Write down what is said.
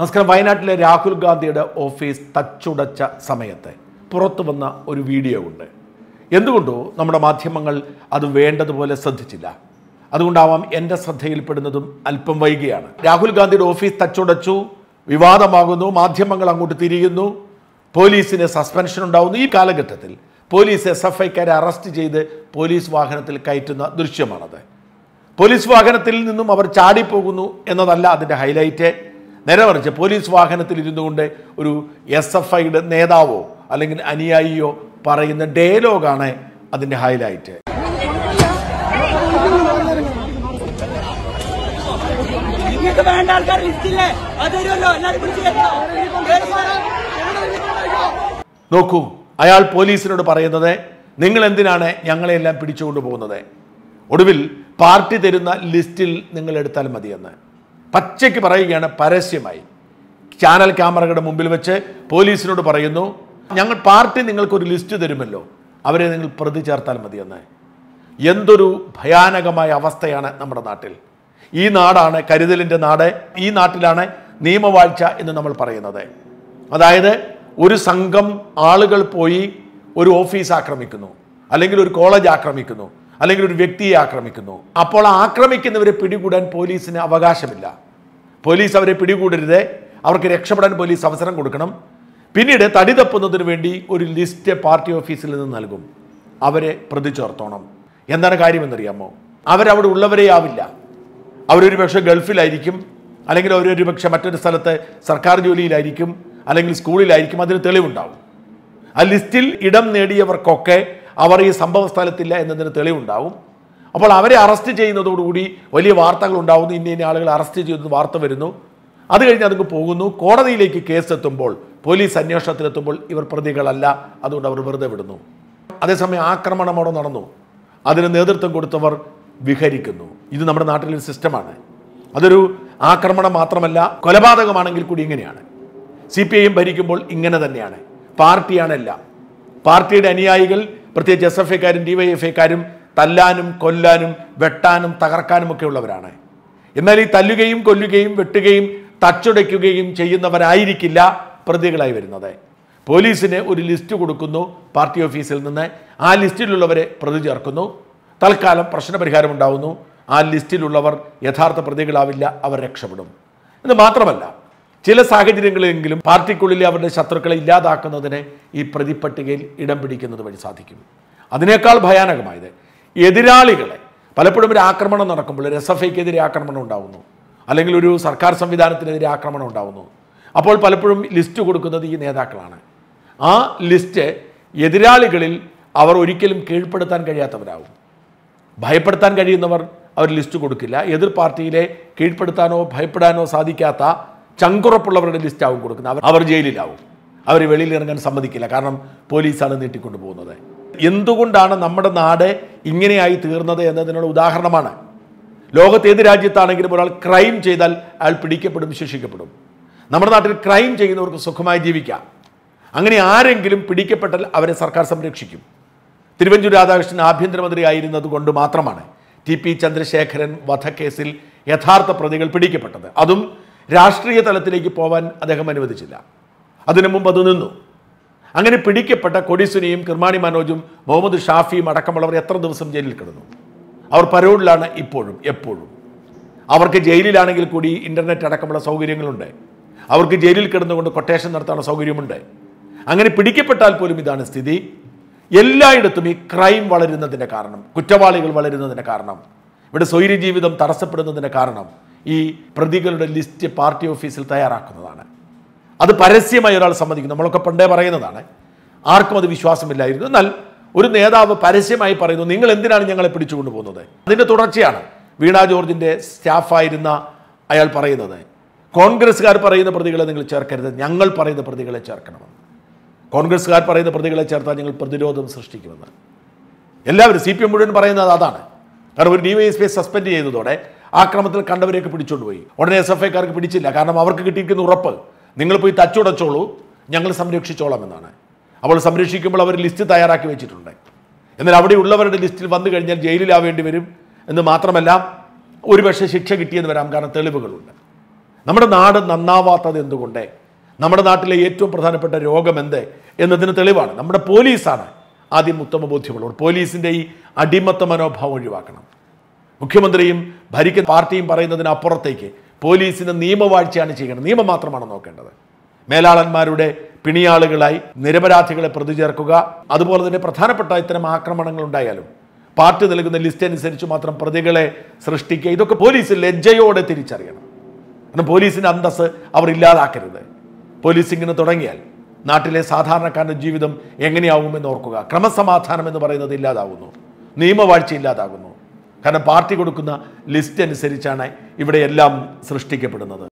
നമസ്കാരം വയനാട്ടിലെ രാഹുൽ ഗാന്ധിയുടെ ഓഫീസ് തച്ചുടച്ച സമയത്ത് പുറത്തു വന്ന ഒരു വീഡിയോ ഉണ്ട് എന്തുകൊണ്ടോ നമ്മുടെ മാധ്യമങ്ങൾ അത് വേണ്ടതുപോലെ ശ്രദ്ധിച്ചില്ല അതുകൊണ്ടാവാം എൻ്റെ ശ്രദ്ധയിൽപ്പെടുന്നതും അല്പം വൈകിയാണ് രാഹുൽ ഗാന്ധിയുടെ ഓഫീസ് തച്ചുടച്ചു വിവാദമാകുന്നു മാധ്യമങ്ങൾ അങ്ങോട്ട് തിരിയുന്നു പോലീസിന് സസ്പെൻഷൻ ഉണ്ടാവുന്നു ഈ കാലഘട്ടത്തിൽ പോലീസ് എസ് എഫ് ഐക്കാരെ അറസ്റ്റ് ചെയ്ത് പോലീസ് വാഹനത്തിൽ കയറ്റുന്ന ദൃശ്യമാണത് പോലീസ് വാഹനത്തിൽ നിന്നും അവർ ചാടിപ്പോകുന്നു എന്നതല്ല അതിൻ്റെ ഹൈലൈറ്റ് നേരെ മറിച്ച് പോലീസ് വാഹനത്തിൽ ഇരുന്നു കൊണ്ട് ഒരു എസ് എഫ് ഐയുടെ നേതാവോ അല്ലെങ്കിൽ അനുയായിയോ പറയുന്ന ഡയലോഗാണ് അതിൻ്റെ ഹൈലൈറ്റ് നോക്കൂ അയാൾ പോലീസിനോട് പറയുന്നത് നിങ്ങൾ എന്തിനാണ് ഞങ്ങളെല്ലാം പിടിച്ചുകൊണ്ട് പോകുന്നത് ഒടുവിൽ പാർട്ടി തരുന്ന ലിസ്റ്റിൽ നിങ്ങൾ എടുത്താൽ മതിയെന്ന് പച്ചയ്ക്ക് പറയുകയാണ് പരസ്യമായി ചാനൽ ക്യാമറകളുടെ മുമ്പിൽ വെച്ച് പോലീസിനോട് പറയുന്നു ഞങ്ങൾ പാർട്ടി നിങ്ങൾക്കൊരു ലിസ്റ്റ് തരുമല്ലോ അവരെ നിങ്ങൾ പ്രതി ചേർത്താൽ മതിയെന്ന് എന്തൊരു ഭയാനകമായ അവസ്ഥയാണ് നമ്മുടെ നാട്ടിൽ ഈ നാടാണ് കരുതലിൻ്റെ നാട് ഈ നാട്ടിലാണ് നിയമവാഴ്ച എന്ന് നമ്മൾ പറയുന്നത് അതായത് ഒരു സംഘം ആളുകൾ പോയി ഒരു ഓഫീസ് ആക്രമിക്കുന്നു അല്ലെങ്കിൽ ഒരു കോളേജ് ആക്രമിക്കുന്നു അല്ലെങ്കിൽ ഒരു വ്യക്തിയെ ആക്രമിക്കുന്നു അപ്പോൾ ആക്രമിക്കുന്നവരെ പിടികൂടാൻ പോലീസിന് അവകാശമില്ല പോലീസ് അവരെ പിടികൂടരുത് അവർക്ക് രക്ഷപ്പെടാൻ പോലീസ് അവസരം കൊടുക്കണം പിന്നീട് തടി തപ്പുന്നതിന് വേണ്ടി ഒരു ലിസ്റ്റ് പാർട്ടി ഓഫീസിൽ നിന്ന് നൽകും അവരെ പ്രതി ചേർത്തോണം എന്താണ് കാര്യമെന്നറിയാമോ അവരവിടെ ഉള്ളവരെയാവില്ല അവരൊരു പക്ഷേ ഗൾഫിലായിരിക്കും അല്ലെങ്കിൽ അവരൊരു പക്ഷേ മറ്റൊരു സ്ഥലത്ത് സർക്കാർ ജോലിയിലായിരിക്കും അല്ലെങ്കിൽ സ്കൂളിലായിരിക്കും അതിന് തെളിവുണ്ടാവും ആ ലിസ്റ്റിൽ ഇടം നേടിയവർക്കൊക്കെ അവർ ഈ സംഭവ സ്ഥലത്തില്ല എന്നതിന് തെളിവുണ്ടാവും അപ്പോൾ അവരെ അറസ്റ്റ് ചെയ്യുന്നതോടുകൂടി വലിയ വാർത്തകൾ ഉണ്ടാവുന്നു ഇന്ന ഇന്ന ആളുകൾ അറസ്റ്റ് ചെയ്യുന്ന വാർത്ത വരുന്നു അത് കഴിഞ്ഞ് അതുങ്ങ് പോകുന്നു കോടതിയിലേക്ക് കേസെത്തുമ്പോൾ പോലീസ് അന്വേഷണത്തിലെത്തുമ്പോൾ ഇവർ പ്രതികളല്ല അതുകൊണ്ട് അവർ വെറുതെ വിടുന്നു അതേസമയം ആക്രമണം അവിടെ നടന്നു അതിന് നേതൃത്വം കൊടുത്തവർ വിഹരിക്കുന്നു ഇത് നമ്മുടെ നാട്ടിലൊരു സിസ്റ്റമാണ് അതൊരു ആക്രമണം മാത്രമല്ല കൊലപാതകമാണെങ്കിൽ കൂടി ഇങ്ങനെയാണ് സി പി ഐ എം ഭരിക്കുമ്പോൾ ഇങ്ങനെ തന്നെയാണ് പാർട്ടിയാണെല്ലാം പാർട്ടിയുടെ അനുയായികൾ പ്രത്യേകിച്ച് എസ് എഫ് ഐക്കാരും ഡി വൈ എഫ് ഐക്കാരും തല്ലാനും കൊല്ലാനും വെട്ടാനും തകർക്കാനും ഒക്കെ ഉള്ളവരാണ് എന്നാൽ ഈ തല്ലുകയും കൊല്ലുകയും വെട്ടുകയും തച്ചുടയ്ക്കുകയും ചെയ്യുന്നവരായിരിക്കില്ല പ്രതികളായി വരുന്നത് പോലീസിന് ഒരു ലിസ്റ്റ് കൊടുക്കുന്നു പാർട്ടി ഓഫീസിൽ നിന്ന് ആ ലിസ്റ്റിലുള്ളവരെ പ്രതി ചേർക്കുന്നു തൽക്കാലം പ്രശ്നപരിഹാരം ഉണ്ടാവുന്നു ആ ലിസ്റ്റിലുള്ളവർ യഥാർത്ഥ പ്രതികളാവില്ല അവർ രക്ഷപ്പെടും ഇത് മാത്രമല്ല ചില സാഹചര്യങ്ങളിലെങ്കിലും പാർട്ടിക്കുള്ളിലെ അവരുടെ ശത്രുക്കളെ ഇല്ലാതാക്കുന്നതിന് ഈ പ്രതിപ്പട്ടികയിൽ ഇടം പിടിക്കുന്നത് വഴി സാധിക്കും അതിനേക്കാൾ ഭയാനകമായത് എതിരാളികളെ പലപ്പോഴും ഒരു ആക്രമണം നടക്കുമ്പോൾ ഒരു എസ് എഫ് ഐക്കെതിരെ ആക്രമണം ഉണ്ടാകുന്നു അല്ലെങ്കിൽ ഒരു സർക്കാർ സംവിധാനത്തിനെതിരെ ആക്രമണം ഉണ്ടാകുന്നു അപ്പോൾ പലപ്പോഴും ലിസ്റ്റ് കൊടുക്കുന്നത് ഈ നേതാക്കളാണ് ആ ലിസ്റ്റ് എതിരാളികളിൽ അവർ ഒരിക്കലും കീഴ്പ്പെടുത്താൻ കഴിയാത്തവരാകും ഭയപ്പെടുത്താൻ കഴിയുന്നവർ അവർ ലിസ്റ്റ് കൊടുക്കില്ല എതിർ പാർട്ടിയിലെ കീഴ്പ്പെടുത്താനോ ഭയപ്പെടാനോ സാധിക്കാത്ത ചങ്കുറപ്പുള്ളവരുടെ ലിസ്റ്റാവും കൊടുക്കുന്നത് അവർ അവർ ജയിലിലാവും അവർ വെളിയിൽ ഇറങ്ങാൻ സമ്മതിക്കില്ല കാരണം പോലീസാണ് നീട്ടിക്കൊണ്ടു പോകുന്നത് എന്തുകൊണ്ടാണ് നമ്മുടെ നാട് ഇങ്ങനെയായി തീർന്നത് എന്നതിനുള്ള ഉദാഹരണമാണ് ലോകത്ത് ഏത് രാജ്യത്താണെങ്കിലും ഒരാൾ ക്രൈം ചെയ്താൽ അയാൾ പിടിക്കപ്പെടും ശിക്ഷിക്കപ്പെടും നമ്മുടെ നാട്ടിൽ ക്രൈം ചെയ്യുന്നവർക്ക് സുഖമായി ജീവിക്കാം അങ്ങനെ ആരെങ്കിലും പിടിക്കപ്പെട്ടാൽ അവരെ സർക്കാർ സംരക്ഷിക്കും തിരുവഞ്ചൂർ രാധാകൃഷ്ണൻ ആയിരുന്നത് കൊണ്ട് മാത്രമാണ് ടി പി ചന്ദ്രശേഖരൻ വധക്കേസിൽ യഥാർത്ഥ പ്രതികൾ പിടിക്കപ്പെട്ടത് അതും രാഷ്ട്രീയ തലത്തിലേക്ക് പോവാൻ അദ്ദേഹം അനുവദിച്ചില്ല അതിനു മുമ്പ് അത് നിന്നു അങ്ങനെ പിടിക്കപ്പെട്ട കൊടിസുനിയും കിർമാണി മനോജും മുഹമ്മദ് ഷാഫിയും അടക്കമുള്ളവർ എത്ര ദിവസം ജയിലിൽ കിടന്നു അവർ പരോളിലാണ് ഇപ്പോഴും എപ്പോഴും അവർക്ക് ജയിലിലാണെങ്കിൽ കൂടി ഇൻ്റർനെറ്റ് അടക്കമുള്ള സൗകര്യങ്ങളുണ്ട് അവർക്ക് ജയിലിൽ കിടന്നുകൊണ്ട് കൊട്ടേഷൻ നടത്താനുള്ള സൗകര്യമുണ്ട് അങ്ങനെ പിടിക്കപ്പെട്ടാൽ പോലും ഇതാണ് സ്ഥിതി എല്ലായിടത്തും ഈ ക്രൈം വളരുന്നതിൻ്റെ കാരണം കുറ്റവാളികൾ വളരുന്നതിൻ്റെ കാരണം ഇവിടെ സ്വൈര്യ ജീവിതം തടസ്സപ്പെടുന്നതിൻ്റെ കാരണം ഈ പ്രതികളുടെ ലിസ്റ്റ് പാർട്ടി ഓഫീസിൽ തയ്യാറാക്കുന്നതാണ് അത് പരസ്യമായി ഒരാൾ സമ്മതിക്കും നമ്മളൊക്കെ പണ്ടേ പറയുന്നതാണ് ആർക്കും അത് വിശ്വാസമില്ലായിരുന്നു എന്നാൽ ഒരു നേതാവ് പരസ്യമായി പറയുന്നു നിങ്ങൾ എന്തിനാണ് ഞങ്ങളെ പിടിച്ചുകൊണ്ട് പോകുന്നത് അതിൻ്റെ തുടർച്ചയാണ് വീണാ ജോർജിൻ്റെ സ്റ്റാഫായിരുന്ന അയാൾ പറയുന്നത് കോൺഗ്രസ്സുകാർ പറയുന്ന പ്രതികളെ നിങ്ങൾ ചേർക്കരുത് ഞങ്ങൾ പറയുന്ന പ്രതികളെ ചേർക്കണമെന്ന് കോൺഗ്രസ്സുകാർ പറയുന്ന പ്രതികളെ ചേർത്താൽ ഞങ്ങൾ പ്രതിരോധം സൃഷ്ടിക്കുമെന്ന് എല്ലാവരും സി പി എം മുഴുവൻ പറയുന്നത് അതാണ് കാരണം ഒരു ഡിവൈഎസ്പിയെ സസ്പെൻഡ് ചെയ്തതോടെ ആക്രമത്തിൽ കണ്ടവരെയൊക്കെ പോയി ഉടനെ എസ് എഫ് ഐക്കാർക്ക് പിടിച്ചില്ല കാരണം അവർക്ക് കിട്ടിയിരിക്കുന്ന ഉറപ്പ് നിങ്ങൾ പോയി തച്ചുടച്ചോളൂ ഞങ്ങൾ സംരക്ഷിച്ചോളാം എന്നാണ് അപ്പോൾ സംരക്ഷിക്കുമ്പോൾ അവർ ലിസ്റ്റ് തയ്യാറാക്കി വെച്ചിട്ടുണ്ട് എന്നാൽ അവിടെ ഉള്ളവരുടെ ലിസ്റ്റിൽ വന്നു കഴിഞ്ഞാൽ ജയിലിലാവേണ്ടി വരും എന്ന് മാത്രമല്ല ഒരുപക്ഷെ ശിക്ഷ കിട്ടിയെന്ന് വരാം കാരണം തെളിവുകളുണ്ട് നമ്മുടെ നാട് നന്നാവാത്തത് എന്തുകൊണ്ട് നമ്മുടെ നാട്ടിലെ ഏറ്റവും പ്രധാനപ്പെട്ട രോഗം എന്ത് എന്നതിന് തെളിവാണ് നമ്മുടെ പോലീസാണ് ആദ്യം ഉത്തമ ബോധ്യമുള്ളവർ പോലീസിൻ്റെ ഈ അടിമത്ത മനോഭാവം ഒഴിവാക്കണം മുഖ്യമന്ത്രിയും ഭരിക്കുന്ന പാർട്ടിയും പറയുന്നതിനപ്പുറത്തേക്ക് പോലീസിന് നിയമവാഴ്ചയാണ് ചെയ്യേണ്ടത് നിയമം മാത്രമാണ് നോക്കേണ്ടത് മേലാളന്മാരുടെ പിണിയാളുകളായി നിരപരാധികളെ പ്രതി ചേർക്കുക അതുപോലെ തന്നെ പ്രധാനപ്പെട്ട ഇത്തരം ആക്രമണങ്ങൾ ഉണ്ടായാലും പാർട്ടി നൽകുന്ന ലിസ്റ്റ് അനുസരിച്ച് മാത്രം പ്രതികളെ സൃഷ്ടിക്കുക ഇതൊക്കെ പോലീസ് ലജ്ജയോടെ തിരിച്ചറിയണം കാരണം പോലീസിൻ്റെ അന്തസ് അവർ ഇല്ലാതാക്കരുത് പോലീസ് ഇങ്ങനെ തുടങ്ങിയാൽ നാട്ടിലെ സാധാരണക്കാരൻ്റെ ജീവിതം എങ്ങനെയാവുമെന്ന് ഓർക്കുക ക്രമസമാധാനം എന്ന് പറയുന്നത് ഇല്ലാതാകുന്നു നിയമവാഴ്ച ഇല്ലാതാകുന്നു കാരണം പാർട്ടി കൊടുക്കുന്ന ലിസ്റ്റ് അനുസരിച്ചാണ് ഇവിടെ എല്ലാം സൃഷ്ടിക്കപ്പെടുന്നത്